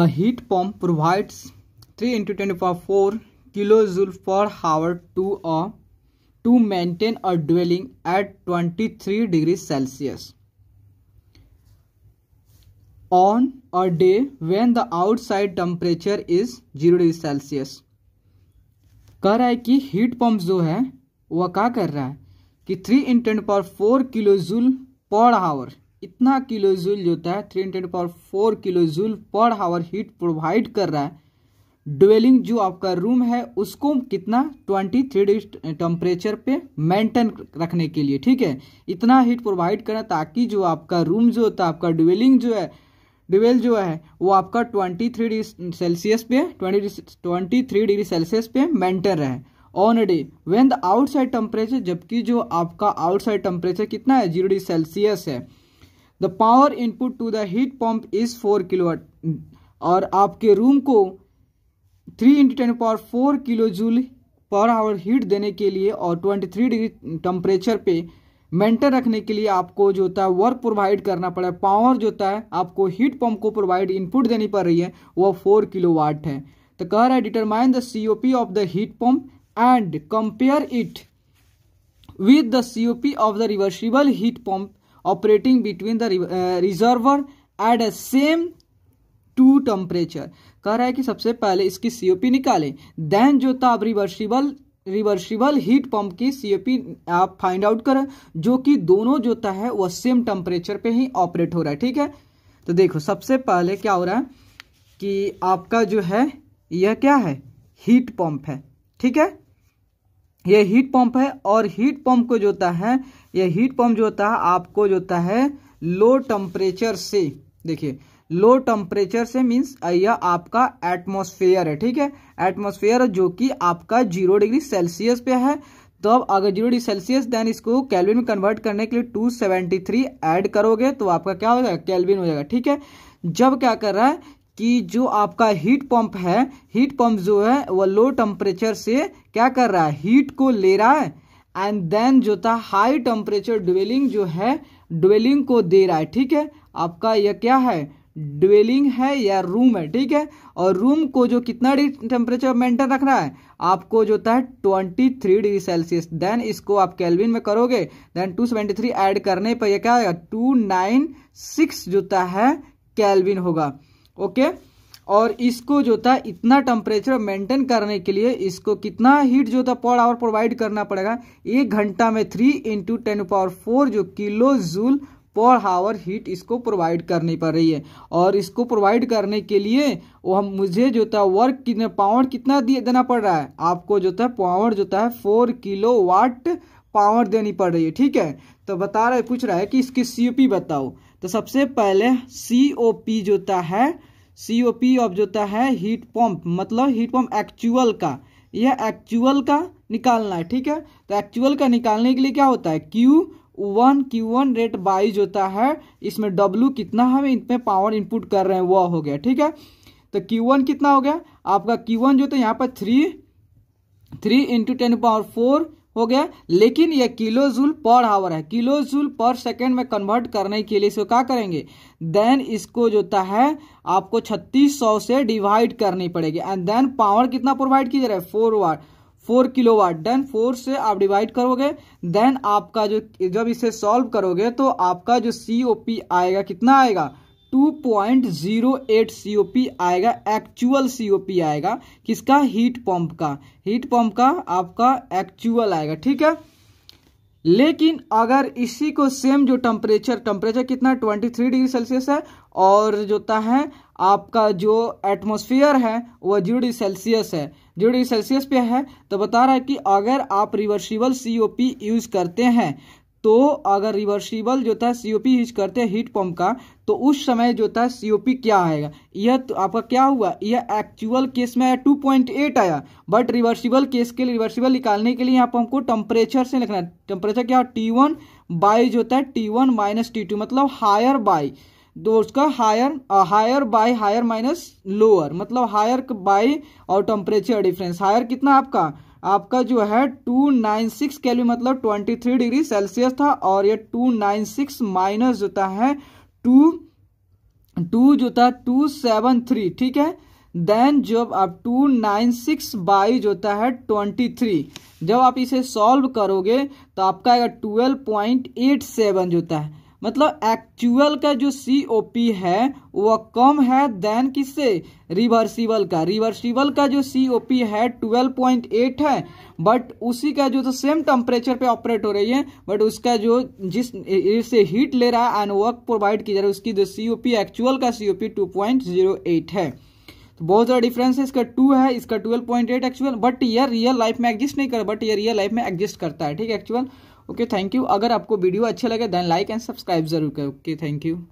A heat pump provides 3 into 10 to the power 4 kilojoules per hour to a to maintain a dwelling at 23 degrees Celsius. On a day when the outside temperature is 0 degree Celsius कह रहा है कि heat pump जो है वह क्या कर रहा है कि three into ten power four kilojoule per hour इतना किलो जूल जो होता है three hundred power four kilojoule per hour heat provide कर रहा है ड्वेलिंग जो आपका रूम है उसको कितना ट्वेंटी थ्री डिग्री टेम्परेचर पे मेंटेन रखने के लिए ठीक है इतना हीट प्रोवाइड करें ताकि जो आपका रूम जो होता है आपका ड्वेलिंग जो है डिवेल जो है वो आपका ट्वेंटी थ्री डिग्री सेल्सियस पे twenty twenty three degree Celsius पे मेंटेन रहे on day when the outside temperature जबकि जो आपका आउटसाइड टेम्परेचर कितना है जीरो डिग्री सेल्सियस है the power input to the heat pump is four kilowatt और आपके रूम को three into ten power four kilojoule per hour heat देने के लिए और ट्वेंटी थ्री डिग्री टेम्परेचर पे मेंटेन रखने के लिए आपको जो होता है वर्क प्रोवाइड करना पड़ा है पावर जो होता है आपको हीट पंप को प्रोवाइड इनपुट देनी पड़ रही है वह फोर किलो वाट है तो कह रहा है determine the P of the heat pump and compare it with the COP of the reversible heat pump operating between the reservoir at a same two temperature कह रहा है कि सबसे पहले इसकी सीओपी निकालें देन जो था अब रिवर्सिबल रिवर्सिबल हीट पंप की सीओपी आप फाइंड आउट करें जो कि दोनों जो है वह सेम टेम्परेचर पे ही ऑपरेट हो रहा है ठीक है तो देखो सबसे पहले क्या हो रहा है कि आपका जो है यह क्या है हीट पंप है ठीक है ये हीट पंप है और हीट पंप को जो होता है ये हीट पंप जो होता है आपको जो होता है लो टेम्परेचर से देखिए लो टेम्परेचर से मींस यह आपका एटमॉस्फेयर है ठीक है एटमॉस्फेयर जो कि आपका जीरो डिग्री सेल्सियस पे है तो अब अगर जीरो डिग्री सेल्सियस देन इसको कैलविन में कन्वर्ट करने के लिए 273 ऐड करोगे तो आपका क्या हो जाएगा कैलविन हो जाएगा ठीक है जब क्या कर रहा है कि जो आपका हीट पंप है हीट पंप जो है वह लो टेम्परेचर से क्या कर रहा है हीट को ले रहा है एंड देन जो था हाई टेम्परेचर ड्वेलिंग जो है ड्वेलिंग को दे रहा है ठीक है आपका यह क्या है ड्वेलिंग है या रूम है ठीक है और रूम को जो कितना डिग्री टेम्परेचर मेंटेन रखना है आपको जो होता है twenty three degree Celsius then इसको आप कैलविन में करोगे then two seventy three add करने पर यह क्या होगा टू नाइन सिक्स जो होता है कैलविन होगा ओके और इसको जो था इतना टेम्परेचर मेंटेन करने के लिए इसको कितना हीट जो था पर आवर प्रोवाइड करना पड़ेगा एक घंटा में three into ten power four जो kilojoule per hour heat इसको प्रोवाइड करनी पड़ रही है और इसको प्रोवाइड करने के लिए वो हम मुझे जो था वर्क कितने पावर कितना दिए देना पड़ रहा है आपको जो था पावर जो था फोर किलो वाट पावर देनी पड़ रही है ठीक है तो बता रहे पूछ रहा है कि इसकी सी बताओ तो सबसे पहले सी जो है सी ओ पी ऑफ जो है हीट पंप मतलब हीट पंप एक्चुअल का यह एक्चुअल का निकालना है ठीक है तो एक्चुअल का निकालने के लिए क्या होता है Q one Q one rate by जोता है इसमें डब्ल्यू कितना हम इसमें पावर इनपुट कर रहे हैं वह हो गया ठीक है तो क्यू वन कितना हो गया आपका क्यू वन जो था यहाँ पर three three into ten power four हो गया लेकिन यह किलो जूल पर आवर है किलो जूल पर सेकेंड में कन्वर्ट करने के लिए इसको क्या करेंगे देन इसको जो है आपको छत्तीस सौ से डिवाइड करनी पड़ेगी एंड देन पावर कितना प्रोवाइड किया जा रहा है four watt four kilowatt then four से आप डिवाइड करोगे देन आपका जो जब इसे सॉल्व करोगे तो आपका जो सी आएगा कितना आएगा two point zero eight C आएगा एक्चुअल सी आएगा किसका हीट पंप का हीट पंप का आपका एक्चुअल आएगा ठीक है लेकिन अगर इसी को सेम जो टेम्परेचर टेम्परेचर कितना 23 डिग्री सेल्सियस है और जो है आपका जो एटमॉस्फेयर है वह जीरो डिग्री सेल्सियस है जीरो डिग्री सेल्सियस पे है तो बता रहा है कि अगर आप रिवर्सिबल सीओपी यूज करते हैं तो अगर रिवर्सिबल जो था सीओपी यूज करते हैं हीट पंप का तो उस समय जो था सीओपी क्या आएगा यह तो आपका क्या हुआ यह एक्चुअल केस में आया टू पॉइंट एट आया बट रिवर्सिबल केस के लिए रिवर्सिबल निकालने के लिए यहाँ पर हमको टेम्परेचर से लिखना है टेम्परेचर क्या टी वन बाई जो था T one minus T two मतलब हायर बाई तो उसका higher higher by higher minus lower मतलब हायर बाय और टेम्परेचर डिफरेंस हायर कितना आपका आपका जो है टू नाइन सिक्स कैलविन मतलब ट्वेंटी थ्री डिग्री सेल्सियस था और ये टू नाइन सिक्स माइनस जो है टू टू जो था टू सेवन थ्री ठीक है देन जब आप टू नाइन सिक्स बाई जो है ट्वेंटी थ्री जब आप इसे सॉल्व करोगे तो आपका आएगा ट्वेल्व पॉइंट एट सेवन जो है मतलब एक्चुअल का जो सी ओ पी है वह कम है देन किससे रिवर्सिबल का रिवर्सिबल का जो सी ओ पी है 12.8 है बट उसी का जो तो सेम टेम्परेचर पे ऑपरेट हो रही है बट उसका जो जिस इससे हीट ले रहा है एंड वर्क प्रोवाइड की जा रहा है उसकी जो सी एक्चुअल का C 2.08 two point zero eight है तो बहुत ज़्यादा डिफरेंस है इसका टू है इसका twelve point eight actual but यह रियल लाइफ में एग्जिस्ट नहीं कर बट यह रियल लाइफ में एग्जिस्ट करता है ठीक है एक्चुअल ओके थैंक यू अगर आपको वीडियो अच्छा लगे देन लाइक एंड सब्सक्राइब जरूर करें ओके थैंक यू